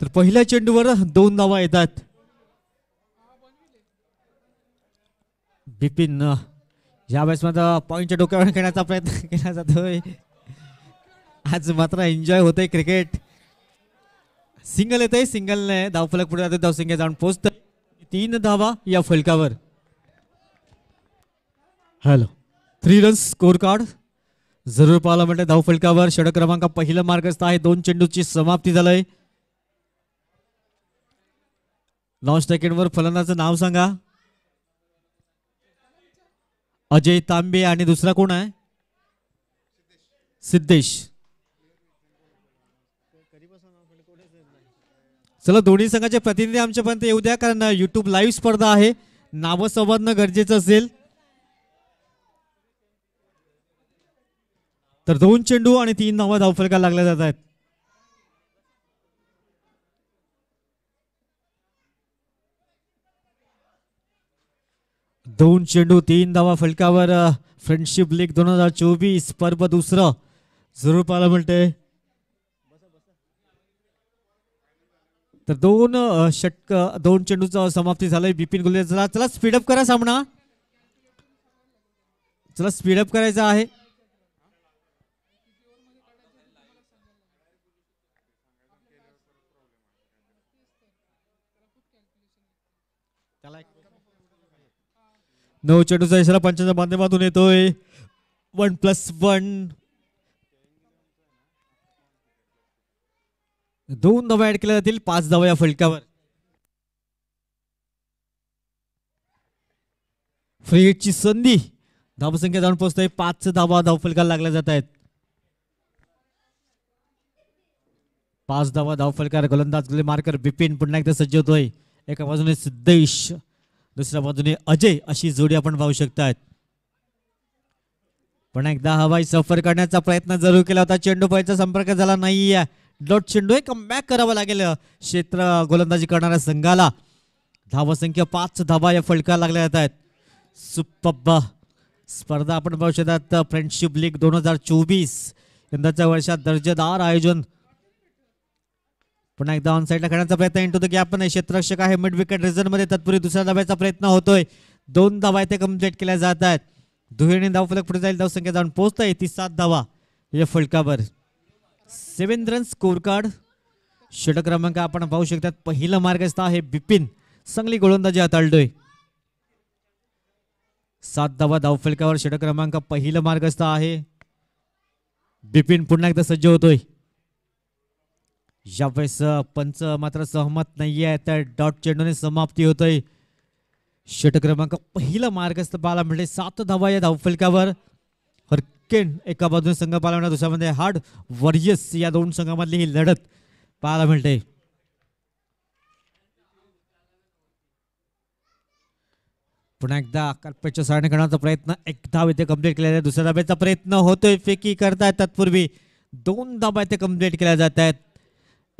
तर पहिल्या चेंडूवर दोन धावा येतात बिपिन यावेळेस मात्र पॉईंटच्या डोक्यावर खेळण्याचा प्रयत्न केला जातोय आज मात्र एन्जॉय आहे क्रिकेट सिंगल येत आहे सिंगल धाव फलक पुढे जाते सिंगल जाऊन पोचत तीन धावा या फलकावर hello three runs score card जरूर पाहायला म्हणते फलकावर षडक क्रमांक पहिलं मार्गस्थ आहे दोन चेंडूची समाप्ती आहे लॉन्च वर फलंदाचं नाव सांगा अजय तांबे आणि दुसरा कोण आहे सिद्धेश चला दोन्ही संघाचे प्रतिनिधी आमच्यापर्यंत येऊ द्या कारण युट्यूब लाईव्ह स्पर्धा आहे नावं संबंधणं गरजेचं असेल तर दोन चेंडू आणि तीन नावं धावफलका लागल्या जात आहेत दोन चेंडू तीन धावा फलकावर फ्रेंडशिप लीग दोन हजार चोवीस पर्व दुसरं जरूर पाहायला मिळते तर दोन षटक दोन चेंडूचा समाप्ती झालाय बिपिन गुले चला चला स्पीडअप करा सामना चला स्पीडअप करायचा आहे नऊ चेंडूचा इशारा पंचाच्या माध्यमातून येतोय वन प्लस वन दोन धावा ऍड केल्या जातील पाच धावा या फलकावर फ्री हिटची संधी धावसंख्या जाऊन पोहोचतोय पाच धावा धाव फलकाला लागल्या जात आहेत पाच धावा धाव फलकार गोलंदाज गोले मार्कर बिपिन पुन्हा एकदा सज्ज होतोय एका बाजूने सिद्धेश दुसऱ्या बाजूने अजय अशी जोडी आपण पाहू शकतात पण एकदा हवाई सफर करण्याचा प्रयत्न जरूर केला होता चेंडू पायचा संपर्क झाला नाहीये डॉट चेंडू एक मॅक करावा लागेल क्षेत्र गोलंदाजी करणाऱ्या संघाला धावा संख्या पाच धावा या फलका लागल्या जात आहेत सुप्प स्पर्धा आपण पाहू शकतात फ्रेंडशिप लीग दोन हजार चोवीस यंदाच्या वर्षात दर्जेदार आयोजन पुन्हा एकदा ऑन साईडला खेळण्याचा प्रयत्न इंटू द गॅप नाही क्षेत्ररक्षक आहे मिड विकेट रिझन मध्ये तत्पूर्वी दुसऱ्या धाब्याचा प्रयत्न होतोय दोन धावा इथे कम्प्लीट केल्या जात आहेत दुहेरी फलक पुढे जाईल धावसंख्या जाऊन पोहोचता ती सात धावा या फलकावर सेव्हन रन स्कोर कार्ड षटक क्रमांक आपण पाहू शकतात पहिलं मार्गस्थ आहे बिपिन चांगली गोलंदाजी हाताळतोय सात धावा फलकावर षटक क्रमांक पहिलं मार्गस्थ आहे बिपिन पुन्हा एकदा सज्ज होतोय यावेळेस पंच मात्र सहमत नाही आहे तर डॉट चेंडूने समाप्ती होतोय षट क्रमांक पहिला मार्गस्थ पाहायला मिळते सात धावा या धावफलकावर हरकेन एका बाजूने संघ पाहायला मिळणार दुसऱ्यामध्ये हार्ड वरियस या दोन संघामधली ही लढत पाहायला मिळते पुन्हा एकदा कल्पेच्या सारणी करण्याचा प्रयत्न एक धाव इथे कम्प्लीट केला जातो दुसऱ्या धाब्याचा प्रयत्न होतोय फेकी करतायत तत्पूर्वी दोन धाबा इथे कम्प्लीट केल्या जात आहेत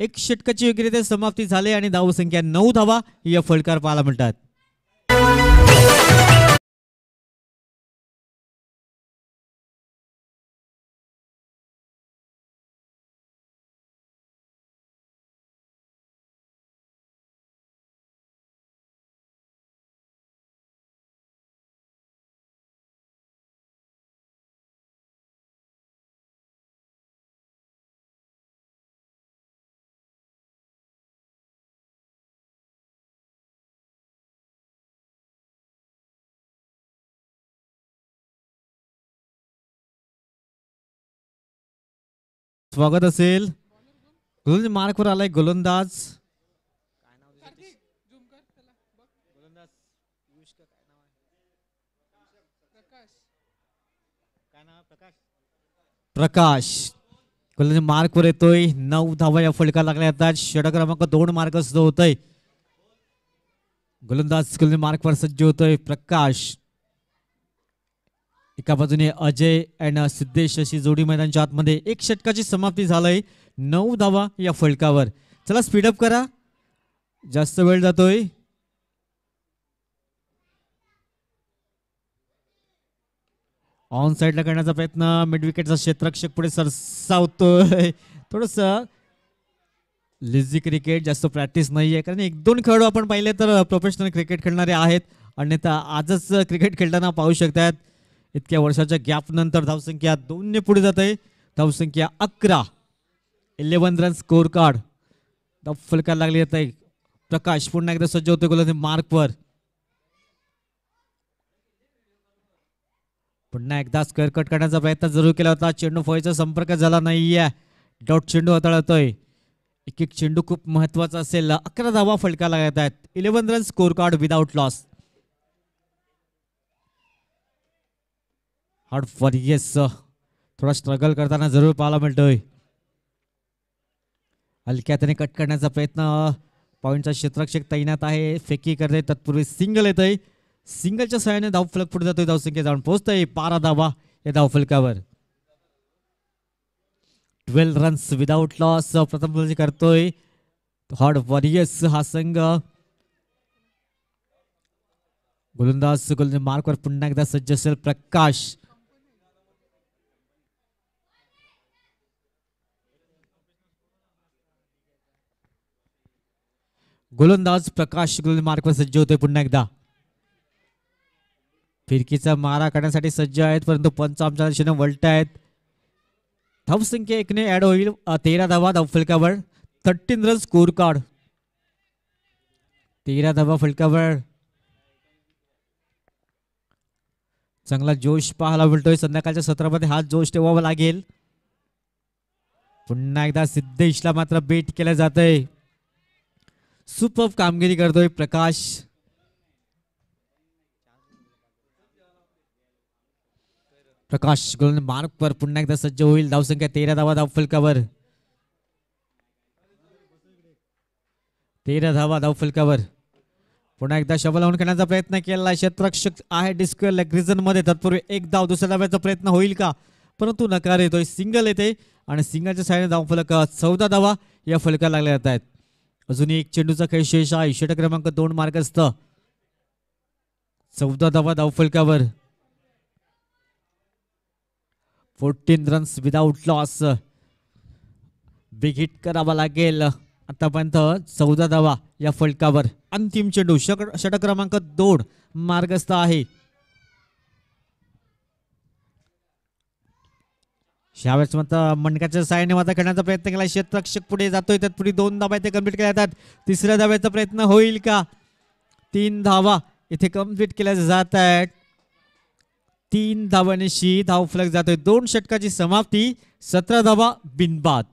एक षटकाची विक्रेते समाप्ती झाले आणि धावसंख्या नऊ धावा या फलकार पाहायला म्हणतात स्वागत असेल गोलंदाज मार्कवर आलाय गोलंदाज प्रकाश गोलंदाज मार्कवर येतोय नऊ धावा या फलका लागल्या आता षड क्रमांक दोन मार्क सुद्धा होतोय गोलंदाज गोलंदाज मार्कवर सज्ज होतोय प्रकाश एका बाजूने अजय अँड सिद्धेश अशी जोडी मैदानच्या आतमध्ये एक षटकाची समाप्ती झालंय नऊ धावा या फलकावर चला स्पीडअप करा जास्त वेळ जातोय ऑन साईडला करण्याचा प्रयत्न मिडविकेटचा क्षेत्रक्षक पुढे सरसावतोय थोडस लिझी क्रिकेट जास्त प्रॅक्टिस नाही आहे कारण एक दोन खेळाडू आपण पाहिले तर प्रोफेशनल क्रिकेट खेळणारे आहेत अन्यथा आजच क्रिकेट खेळताना पाहू शकतात इतक्या वर्षाच्या गॅपनंतर धावसंख्या ने पुढे जात आहे धावसंख्या अकरा इलेवन रन स्कोर कार्ड धाव फलकायला लागले येत आहे प्रकाश पुन्हा एकदा सज्ज होते गोलंदाजी मार्कवर पुन्हा एकदा स्क्वेअर कट करण्याचा प्रयत्न जरूर केला होता चेंडू फळीचा संपर्क झाला नाहीये डॉट चेंडू हाताळतोय एक एक चेंडू खूप महत्वाचा असेल अकरा धावा फलकायला लागत आहेत eleven run score card without loss hard four yes थोडा स्ट्रगल करताना जरूर पाहायला मिळतोय हलक्या त्याने कट करण्याचा प्रयत्न पॉईंटचा क्षेत्रक्षक तैनात आहे फेकी करते तत्पूर्वी सिंगल येतोय सिंगलच्या सहाय्याने फलक पुढे जातोय धावसंख्या जाऊन पोहोचतोय पारा धावा या फलकावर ट्वेल्व रन्स विदाऊट लॉस प्रथम म्हणजे करतोय हॉड वॉरियर्स हा संघ गोलंदाज गोलंदाज मार्कवर पुन्हा एकदा सज्ज असेल प्रकाश गोलंदाज प्रकाश मार्कवर सज्ज होते पुन्हा एकदा फिरकीचा मारा करण्यासाठी सज्ज आहेत परंतु पंच आमच्या दिशेने वलट आहेत धावसंख्या एकने ऍड होईल तेरा धावा धाव फलकावर थर्टीन रन स्कोर कार्ड तेरा धावा फलकावर चांगला जोश पाहायला मिळतोय संध्याकाळच्या सत्रामध्ये हा जोश ठेवावा लागेल पुन्हा एकदा सिद्धेशला मात्र बेट केलं जात आहे सुपर कामगिरी करतोय प्रकाश प्रकाश गोल मार्ग पर पुन्हा एकदा सज्ज होईल धावसंख्या तेरा धावा धाव फलकावर तेरा धावा धाव फलकावर पुन्हा एकदा शब लावून खेळण्याचा प्रयत्न केला क्षेत्रक्षक आहे डिस्कल मध्ये तत्पूर्वी एक धाव दुसऱ्या धाव्याचा प्रयत्न होईल का परंतु नकार येतोय सिंगल येते आणि सिंगलच्या साईडने धाव फलक चौदा धावा या फलका लागल्या जात आहेत अजून एक चेंडूचा काही शेष आहे षट क्रमांक दोन मार्गस्थ चौदा धावा धावफलकावर fourteen runs without loss big करावा लागेल आतापर्यंत चौदा धावा या फलकावर अंतिम चेंडू षट क्रमांक दोन मार्गस्थ आहे शावेस मात्र मंडकाच्या साहाय्याने मात्र करण्याचा प्रयत्न केला शेतरक्षक पुढे जातोय त्यात पुढे दोन धावा इथे कम्प्लीट केल्या जातात तिसऱ्या धाव्याचा प्रयत्न होईल का तीन धावा इथे कम्प्लीट केल्या जात आहेत तीन शी धाव फलक जातोय दोन षटकाची समाप्ती सतरा धावा बिनबाद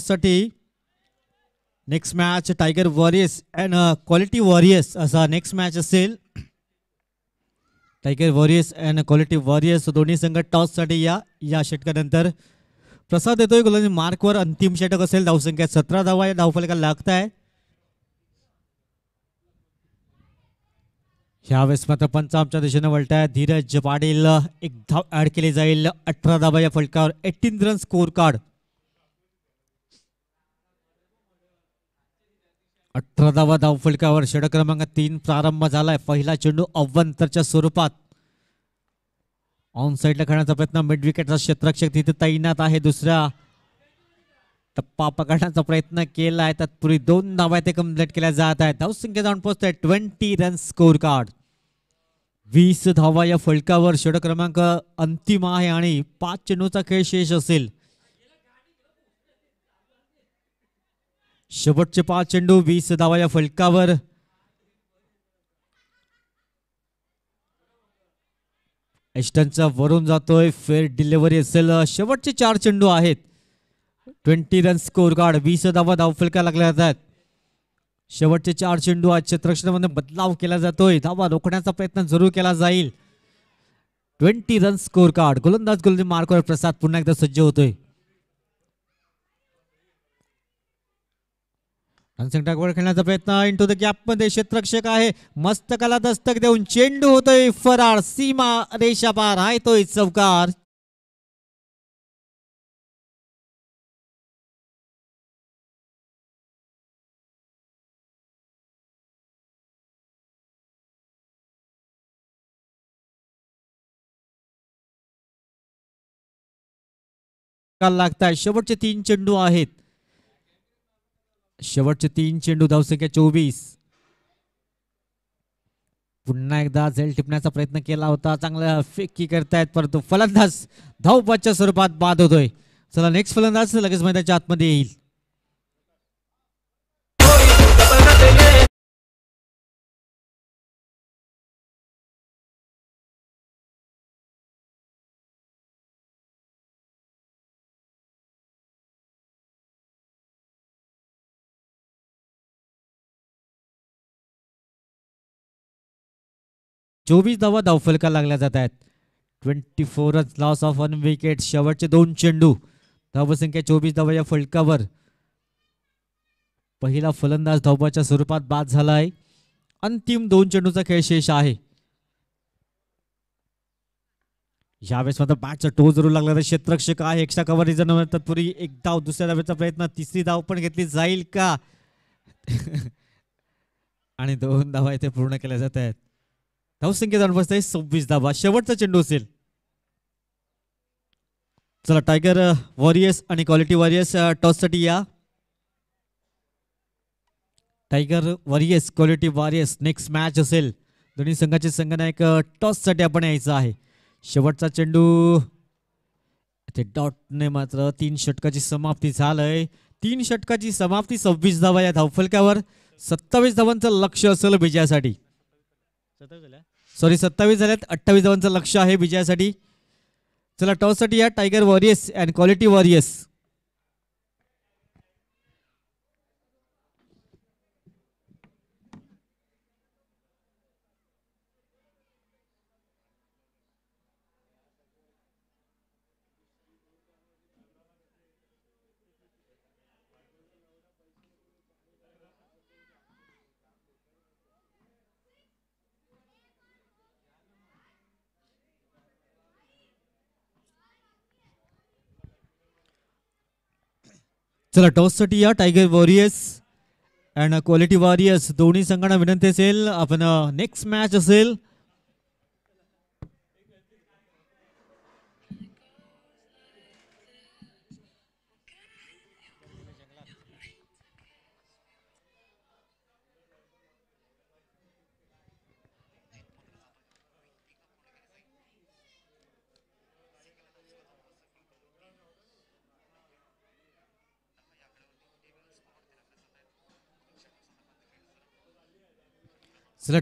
साठी next match tiger warriors and quality warriors असा नेक्स्ट मॅच असेल tiger warriors and quality warriors दोन्ही संघ टॉससाठी या या षटकानंतर प्रसाद येतोय गोलंदाजी मार्कवर अंतिम षटक असेल संख्या सतरा धावा या धावफलका लागत आहे ह्यावेळेस मात्र पंच आमच्या दिशेनं आहे धीरज पाटील एक धाव ऍड केली जाईल अठरा धावा या फलकावर एटीन रन स्कोर कार्ड अठरा धावा धावफलकावर षटक क्रमांक तीन प्रारंभ झालाय पहिला चेंडू अव्वंतरच्या स्वरूपात ऑन साईडला खेळण्याचा प्रयत्न मिड विकेटचा क्षेत्रक्षक तिथे तैनात आहे दुसऱ्या टप्पा पकडण्याचा प्रयत्न केला आहे तत्पूर्वी दोन धावा ते कम्प्लीट केल्या जात आहेत धावसंख्या जाऊन आहे ट्वेंटी रन स्कोर कार्ड वीस धावा या फलकावर षटक क्रमांक अंतिम आहे आणि पाच चेंडूचा खेळ शेष असेल शेवटचे पाच चेंडू वीस धावा या फलकावर एस्टनचा वरून जातोय फेर डिलिव्हरी असेल शेवटचे चार चेंडू आहेत ट्वेंटी रन स्कोर गार्ड वीस धावा धाव फलका लागल्या जातात शेवटचे चार चेंडू आज क्षेत्रक्षणामध्ये बदलाव केला जातोय धावा रोखण्याचा प्रयत्न जरूर केला जाईल ट्वेंटी रन स्कोर कार्ड गोलंदाज गोलंदी मार्कवर प्रसाद पुन्हा एकदा सज्ज होतोय टाकवर खेळण्याचा प्रयत्न इंटू द गॅप मध्ये क्षेत्रक्षक आहे मस्त कला दस्तक देऊन चेंडू होतोय फराळ सीमा रेषा पार आहे तोय चौकार लागताय शेवटचे तीन चेंडू आहेत शेवटचे तीन चेंडू धावसंख्या चोवीस पुन्हा एकदा झेल टिपण्याचा प्रयत्न केला होता चांगला फेकी करतायत परंतु फलंदाज धावपाच्या स्वरूपात बाद होतोय चला नेक्स्ट फलंदाज लगेच मैदानाच्या आतमध्ये येईल चोवीस धावा धावफलका लागल्या जात आहेत ट्वेंटी फोरच लॉस ऑफ वन विकेट शेवटचे दोन चेंडू धावसंख्या चोवीस धावा या फलकावर पहिला फलंदाज धावबाच्या स्वरूपात बाद झाला आहे अंतिम दोन चेंडूचा खेळ शेष आहे यावेळेस मात्र बॅटचा टो जरूर लागला तर क्षेत्रक्षक आहे एक्स्ट्रा रिझन तत्पूर्वी एक धाव दुसऱ्या धावेचा प्रयत्न तिसरी धाव पण घेतली जाईल का आणि दोन धावा इथे पूर्ण केल्या जात आहेत धावसंख्या जाऊन आहे सव्वीस धाबा शेवटचा चेंडू असेल चला टायगर वॉरियर्स uh, आणि क्वालिटी वॉरियर्स टॉससाठी या tiger warriors quality warriors next match असेल दोन्ही संघाचे संघनायक टॉससाठी uh, आपण यायचं आहे शेवटचा चेंडू ते डॉटने मात्र तीन षटकाची समाप्ती झालंय तीन षटकाची समाप्ती सव्वीस धावा या धावफलक्यावर सत्तावीस धावांचं लक्ष असेल विजयासाठी सॉरी सत्तावीस झाल्यात अठ्ठावीस धावांचं लक्ष आहे विजयासाठी चला टॉससाठी या tiger warriors and quality warriors चला टॉससाठी या tiger warriors and quality warriors दोन्ही संघांना विनंती असेल आपण नेक्स्ट uh, मॅच असेल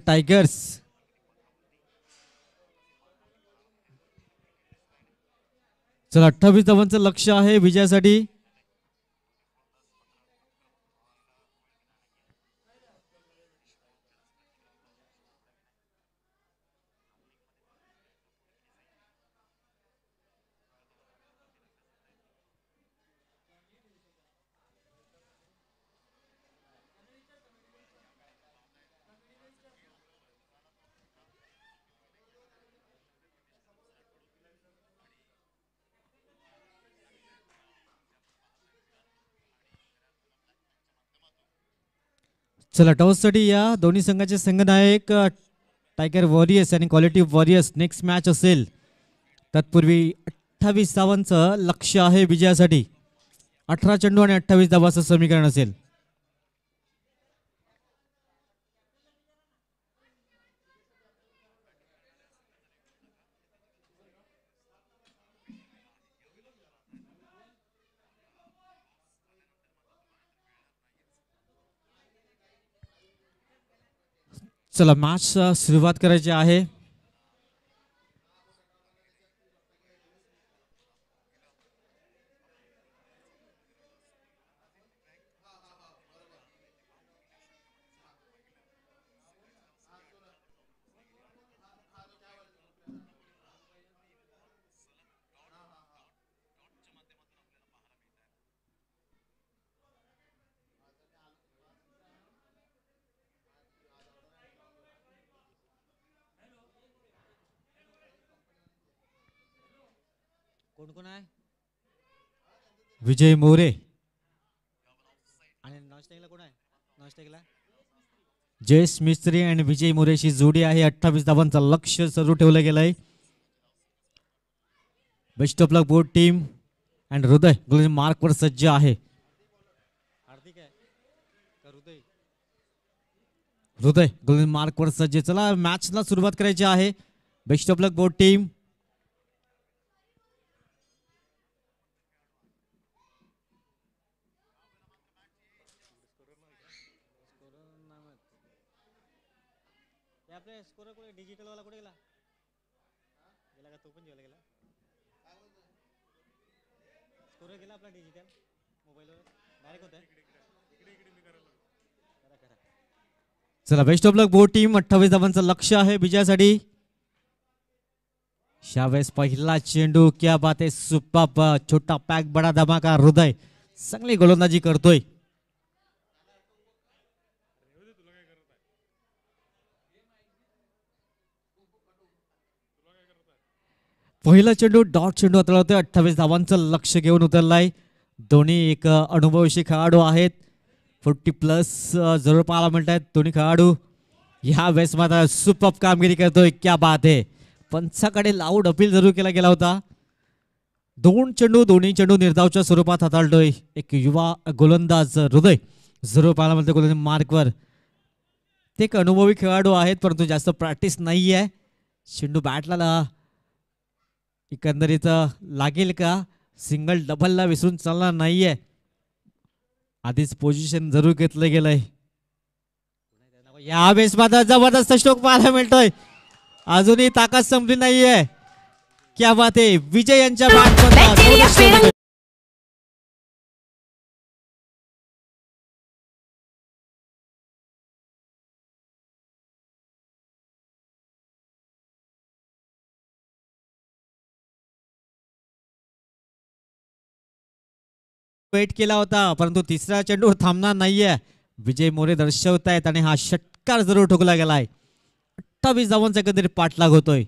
टायगर्स चला अठ्ठावीस धावांचं लक्ष आहे विजयासाठी चला टॉससाठी या दोन्ही संघाचे संघनायक टायगर वॉरियर्स आणि क्वालिटी वॉरियर्स नेक्स्ट मॅच असेल तत्पूर्वी अठ्ठावीस धावांचं लक्ष आहे विजयासाठी अठरा चेंडू आणि अठ्ठावीस धावाचं समीकरण असेल चला मॅचला सुरुवात करायची आहे कोण कोण आहे विजय मोरे आणि नॉस्टेकला कोण आहे नॉस्टेकला जयेश मिस्त्री आणि विजय मोरेशी जोडी आहे अठ्ठावीस धावांचा लक्ष सरू ठेवलं गेलंय best of luck board team and हृदय मार्क मार्कवर सज्ज आहे हार्दिक आहे हृदय हृदय गोलंदाजी मार्कवर सज्ज चला मॅचला सुरुवात करायची आहे best of luck board team आपल्या स्कोर कुठे डिजिटल वाला कुठे गेला गेला का तो पण जेवायला गेला स्कोर गेला आपला डिजिटल मोबाईलवर डायरेक्ट होता चला best of luck board team अठ्ठावीस धावांचं लक्ष आहे विजयासाठी शावेस पहिला चेंडू क्या बात आहे सुप्पा छोटा पॅक बडा धमाका हृदय चांगली गोलंदाजी करतोय पहिला चेंडू डॉट चेंडू हाताळला होता अठ्ठावीस धावांचं लक्ष घेऊन आहे दोन्ही एक अनुभवशी खेळाडू आहेत फोर्टी प्लस जरूर पाहायला मिळत आहेत दोन्ही खेळाडू ह्या वेळेस मात्र सुपअप कामगिरी करतोय क्या बात आहे पंचाकडे लाऊड अपील जरूर केला गेला होता दोन चेंडू दोन्ही चेंडू निर्धावच्या स्वरूपात हाताळतोय एक युवा गोलंदाज हृदय जरूर पाहायला मिळतं गोलंदाज मार्कवर ते एक अनुभवी खेळाडू आहेत परंतु जास्त प्रॅक्टिस नाही आहे चेंडू बॅटला एकंदरीत लागेल का सिंगल डबल ला विसरून चालणार नाहीये आधीच पोझिशन जरूर घेतलं गेलंय या बेस मात्र जबरदस्त स्टोक पाहायला मिळतोय अजूनही ताकद संपली नाहीये क्या बात आहे विजय यांच्या वेट केला होता परंतु तिसरा चेंडू थांबणार नाहीये विजय मोरे दर्शवत आहेत आणि हा षटकार जरूर ठोकला गेलाय अठ्ठावीस धावांचा कधीतरी पाठलाग होतोय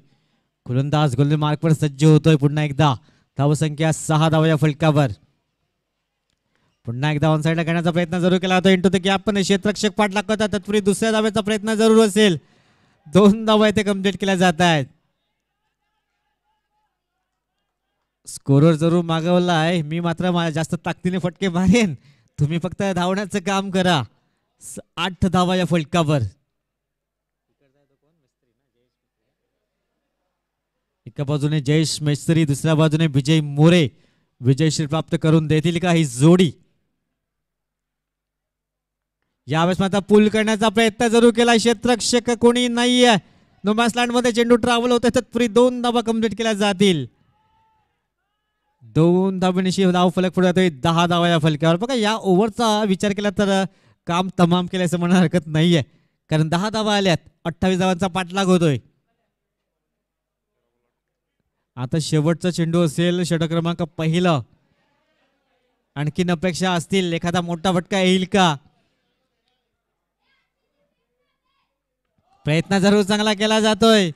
मार्ग मार्कवर सज्ज होतोय पुन्हा एकदा धावसंख्या सहा या फलकावर पुन्हा एकदा ऑन साईडला करण्याचा प्रयत्न जरूर केला होता इंटू द गॅप पण क्षेत्रक्षक पाठलाग होता तत्पूर्वी दुसऱ्या धाव्याचा प्रयत्न जरूर असेल दोन धावा इथे कम्प्लीट केल्या जात आहेत स्कोरर जरूर मागवला आहे मी मात्र जास्त ताकदीने फटके मारेन तुम्ही फक्त धावण्याचं काम करा आठ धावा या फटकावर एका बाजूने जयेश मेस्त्री दुसऱ्या बाजूने विजय मोरे विजयश्री प्राप्त करून देतील का ही जोडी यावेळेस मात्र पूल करण्याचा प्रयत्न जरूर केला क्षेत्रक्षक कोणी नाहीये नोमॅसलँड मध्ये चेंडू ट्रॅव्हल होते फ्री दोन धावा कम्प्लीट केल्या जातील दोन धावणीशी धाव फलक पुढे जातोय दहा धावा या फलक्यावर बघा या ओव्हरचा विचार केला तर काम तमाम केलं असं म्हणणं हरकत नाहीये कारण दहा धावा आल्यात अठ्ठावीस धावांचा पाठलाग होतोय आता शेवटचा चेंडू असेल षट क्रमांक पहिलं आणखीन अपेक्षा असतील एखादा मोठा फटका येईल का प्रयत्न जरूर चांगला केला जातोय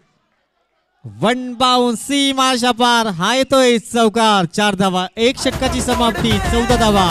वन बाउन माशा पार हा येतोय चौकार चार धावा एक षटकाची समाप्ती चौदा धावा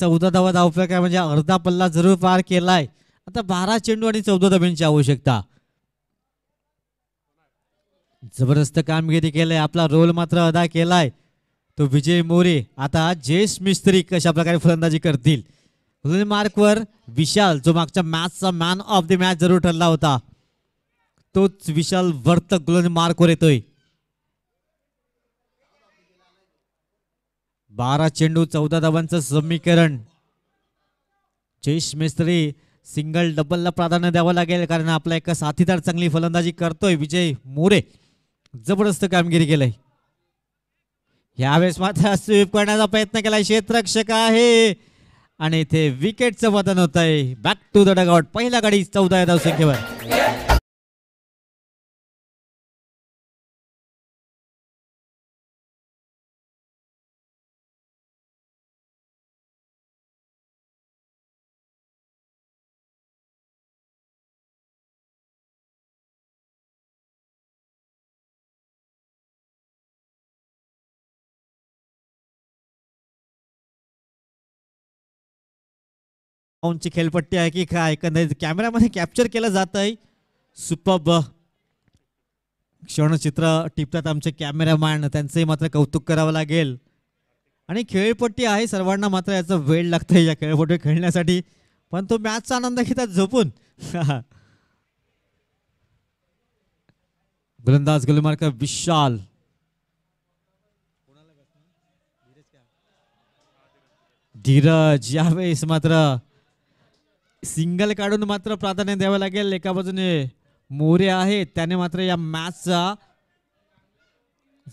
चौदा धावा काय म्हणजे अर्धा पल्ला जरूर पार केलाय आता बारा चेंडू आणि चौदा धाब्यांची आवश्यकता जबरदस्त कामगिरी केलंय आपला रोल मात्र अदा केलाय तो विजय मोरे आता जयेश मिस्त्री कशा प्रकारे फलंदाजी करतील मार्कवर विशाल जो मागच्या मॅचचा मॅन ऑफ द मॅच जरूर ठरला होता तोच विशाल वर्त गोलन मार्कवर येतोय बारा चेंडू चौदा धावांचं समीकरण जयेश मिस्त्री सिंगल डबलला प्राधान्य द्यावं लागेल कारण आपला एक साथीदार चांगली फलंदाजी करतोय विजय मोरे जबरदस्त कामगिरी केलंय यावेळेस मात्र स्वीप करण्याचा प्रयत्न केलाय क्षेत्रक्षक आहे आणि इथे विकेटचं मतन होत आहे बॅक टू द डगआउट पहिला गाडी चौदा धाव संख्येवर ची खेळपट्टी आहे की काय एकंदरीत मध्ये कॅप्चर केलं जात आहे सुपब क्षणचित्र टिपतात आमचे कॅमेरामॅन त्यांचंही मात्र कौतुक करावं लागेल आणि खेळपट्टी आहे सर्वांना मात्र याचा वेळ लागतंय या खेळपट्टी खेळण्यासाठी पण तो मॅचचा आनंद घेतात झोपून गोलंदाज का विशाल धीरज यावेळेस मात्र सिंगल काढून मात्र प्राधान्य द्यावं लागेल एका बाजूने मोरे आहेत त्याने मात्र या मॅचचा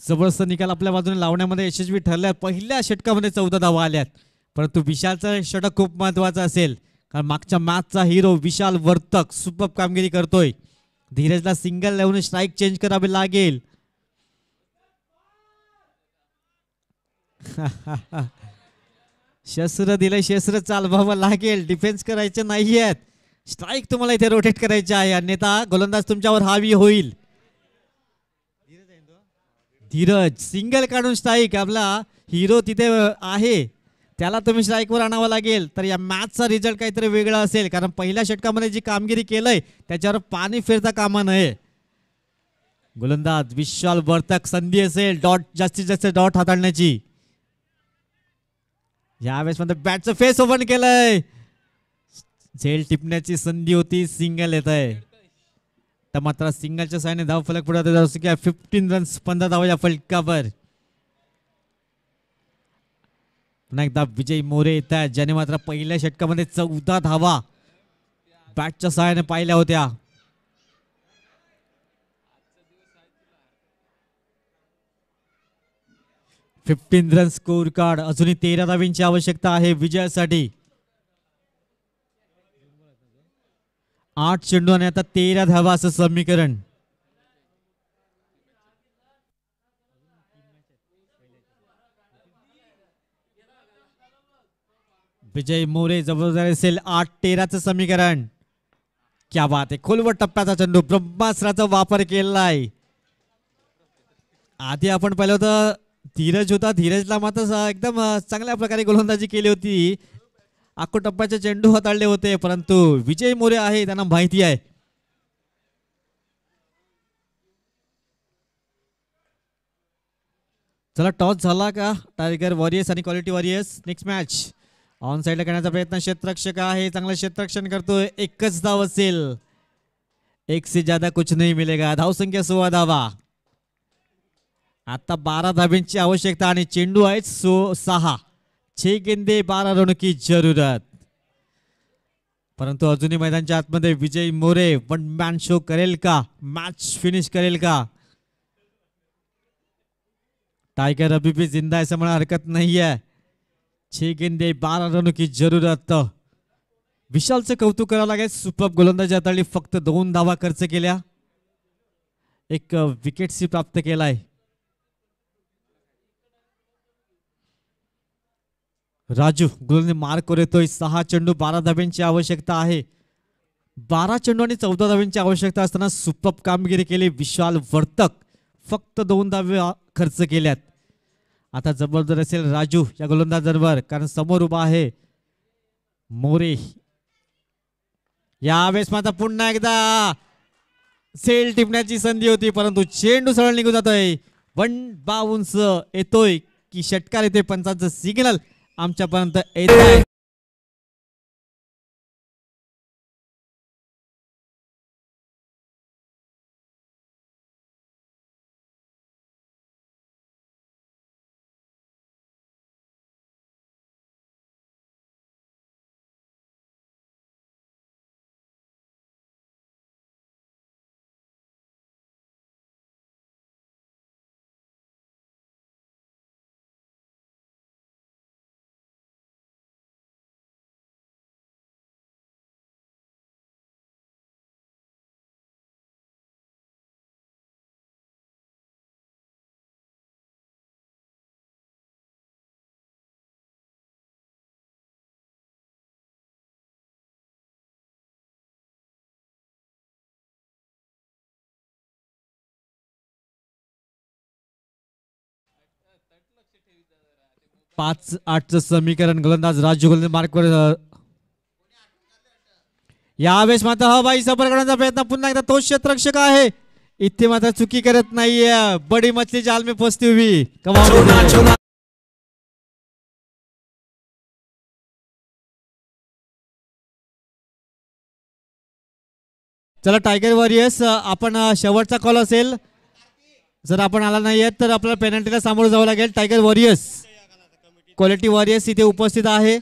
जबरदस्त निकाल आपल्या बाजूने लावण्यामध्ये यशस्वी ठरल्या पहिल्या षटकामध्ये चौदा धावा आल्यात परंतु विशालचं षटक खूप महत्वाचा असेल कारण मागच्या मॅचचा हिरो विशाल वर्तक सुप कामगिरी करतोय धीरजला सिंगल लावून स्ट्राईक चेंज करावे लागेल शस्त्र दिलं शस्त्र चालवावं लागेल डिफेन्स करायचं नाही आहेत स्ट्राईक तुम्हाला इथे रोटेट करायचे आहे अन्यथा गोलंदाज तुमच्यावर हावी होईल धीरज सिंगल काढून स्ट्राईक आपला हिरो तिथे आहे त्याला तुम्ही स्ट्राईकवर आणावं लागेल तर या मॅचचा रिझल्ट काहीतरी वेगळा असेल कारण पहिल्या षटकामध्ये जी कामगिरी केलंय त्याच्यावर पाणी फिरता कामा नये गोलंदाज विशाल वर्तक संधी असेल डॉट जास्तीत जास्त डॉट हाताळण्याची यावेळेस मध्ये बॅटचं फेस ओपन केलंय झेल टिपण्याची संधी होती सिंगल येत आहे तर मात्र सिंगलच्या साहाय्याने धाव फलक पुढे फिफ्टीन रन्स पंधरा या फलकावर पुन्हा एकदा विजय मोरे येत आहे ज्याने मात्र पहिल्या षटकामध्ये चौदा धावा बॅटच्या सहाय्याने पाहिल्या होत्या फिफ्टीन रन स्कोर कार्ड अजूनही तेरा धावींची आवश्यकता आहे विजयासाठी आठ चेंडू आणि आता तेरा धावा असं समीकरण विजय मोरे जबाबदारी असेल आठ तेराचं समीकरण क्या बात आहे खोलवर टप्प्याचा चेंडू ब्रह्मास्त्राचा वापर केलेला आहे आधी आपण पाहिलं होतं धीरज होता धीरजला मात्र एकदम चांगल्या प्रकारे गोलंदाजी केली होती आखो टप्प्याचे चेंडू हाताळले होते परंतु विजय मोरे आहे त्यांना माहिती आहे चला टॉस झाला का टायगर वॉरियर्स आणि quality warriors next match on साईडला करण्याचा प्रयत्न क्षेत्ररक्षक आहे चांगलं क्षेत्ररक्षण करतोय एकच धाव असेल एक से ज्यादा कुछ नाही मिलेगा धावसंख्या सोळा धावा आता बारा धाबींची आवश्यकता आणि चेंडू आहे सो सहा छे गेंदे बारा रणकी जरूरत परंतु अजूनही मैदानच्या आतमध्ये Vijay More one man show करेल का मॅच फिनिश करेल का टायगर अभी भी जिंदा असं म्हणा हरकत आहे छे गेंदे बारा रनों की जरूरत विशालचं कौतुक करावं लागेल सुपर गोलंदाजी आता फक्त दोन धावा खर्च केल्या एक विकेटशी प्राप्त केलाय राजू गुरुने मार करतोय सहा चेंडू बारा धाब्यांची आवश्यकता आहे बारा चेंडू आणि चौदा धाब्यांची आवश्यकता असताना सुपप कामगिरी केली विशाल वर्तक फक्त दोन धावे खर्च केल्यात आता जबरदस्त असेल राजू या गोलंदाजांवर कारण समोर उभा आहे मोरे यावेळेस माझा पुन्हा एकदा सेल टिपण्याची संधी होती परंतु चेंडू सरळ निघून जातोय वन बाउंस येतोय की षटकार येतोय पंचांचं सिग्नल आमच्यापर्यंत येत आहे पाच आठचं समीकरण गोलंदाज राजू गोलंदाज मार्कवर यावेळेस मात्र हा बाई सफर करण्याचा प्रयत्न पुन्हा एकदा तोच क्षेत्ररक्षक आहे इथे मात्र चुकी करत नाहीये बडी मछली जाल मी फसती हुई चला टायगर वॉरियर्स आपण शेवटचा कॉल असेल जर आपण आला नाहीये तर आपल्याला पेनल्टीला सामोरं जावं लागेल टायगर वॉरियर्स क्वालिटी वॉरियर्स इथे उपस्थित आहे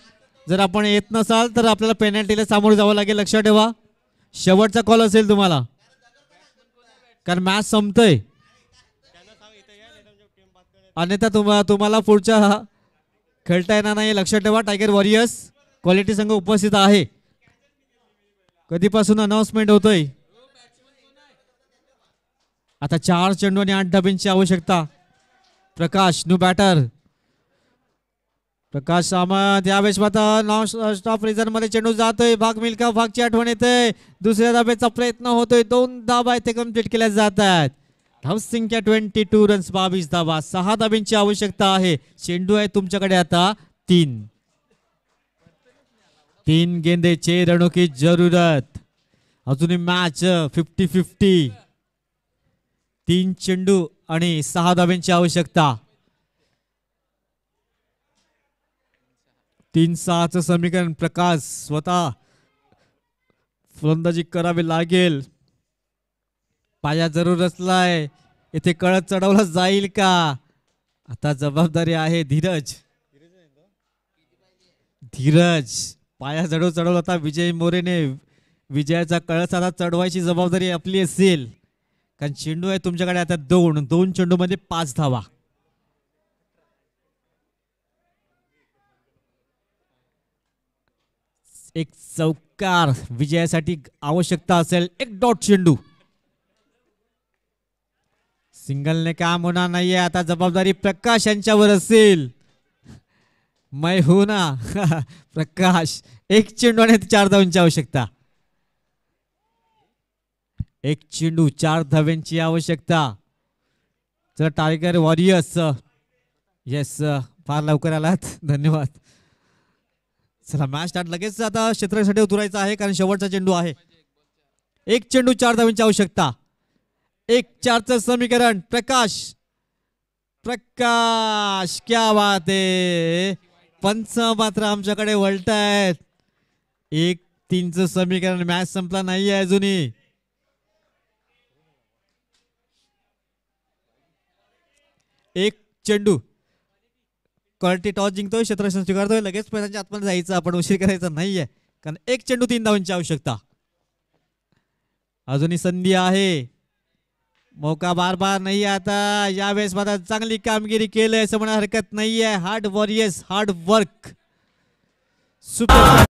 जर आपण येत नसाल तर आपल्याला पेनल्टीला सामोरं जावं लागेल लक्षात ठेवा शेवटचा कॉल असेल तुम्हाला कारण मॅच संपतंय अन्यथा तुम्हा तुम्हाला पुढच्या खेळता येणार नाही लक्षात ठेवा टायगर वॉरियर्स क्वालिटी संघ उपस्थित आहे कधीपासून अनाउन्समेंट होतोय आता चार चेंडू आणि आठ धाबींची आवश्यकता प्रकाश नू बॅटर प्रकाश सामंत यावेळेस मात्र नॉन स्टॉप रिझन मध्ये चेंडू जातोय भाग मिल्का भागची आठवण येते दुसऱ्या धाब्याचा प्रयत्न होतोय दोन धाबा इथे कम्प्लीट केल्या जात आहेत धावसिंख्या ट्वेंटी टू रन्स बावीस धाबा सहा धाब्यांची आवश्यकता आहे चेंडू आहे तुमच्याकडे आता तीन तीन गेंदेचे रणुकी जरूरत अजूनही मॅच फिफ्टी फिफ्टी तीन चेंडू आणि सहा धाब्यांची आवश्यकता तीन सहाचं समीकरण प्रकाश स्वतः फलंदाजी करावी लागेल पाया जरूर असलाय येथे कळत चढवला जाईल का आता जबाबदारी आहे धीरज धीरज पाया चढव चढवला आता विजय मोरेने विजयाचा कळस आता चढवायची जबाबदारी आपली असेल कारण चेंडू आहे तुमच्याकडे आता दोन दोन चेंडूमध्ये पाच धावा एक चौकार विजयासाठी आवश्यकता असेल एक डॉट चेंडू सिंगलने काम होणार नाहीये आता जबाबदारी प्रकाश यांच्यावर असेल मै हो ना प्रकाश एक चेंडू आणि चार धावांची आवश्यकता एक चेंडू चार धाव्यांची आवश्यकता चला टायगर वॉरियर्स येस फार लवकर आलात धन्यवाद चला मॅच स्टार्ट लगेच आता क्षेत्रासाठी उतरायचा आहे कारण शेवटचा चेंडू आहे एक चेंडू चार धावांची आवश्यकता एक चारचं समीकरण प्रकाश प्रकाश क्या बात पंच मात्र आमच्याकडे वलट आहेत एक तीनच समीकरण मॅच संपला नाही आहे अजूनही एक चेंडू क्वालिटी टॉस जिंकतोय क्षेत्रक्षण स्वीकारतोय लगेच पहिल्यांच्या आतमध्ये जायचं आपण उशीर करायचा नाहीये कारण एक चेंडू तीन धावांची आवश्यकता अजूनही संधी आहे मौका बार बार नाही आता यावेळेस मला चांगली कामगिरी केलंय असं म्हणा हरकत आहे hard warriors hard work super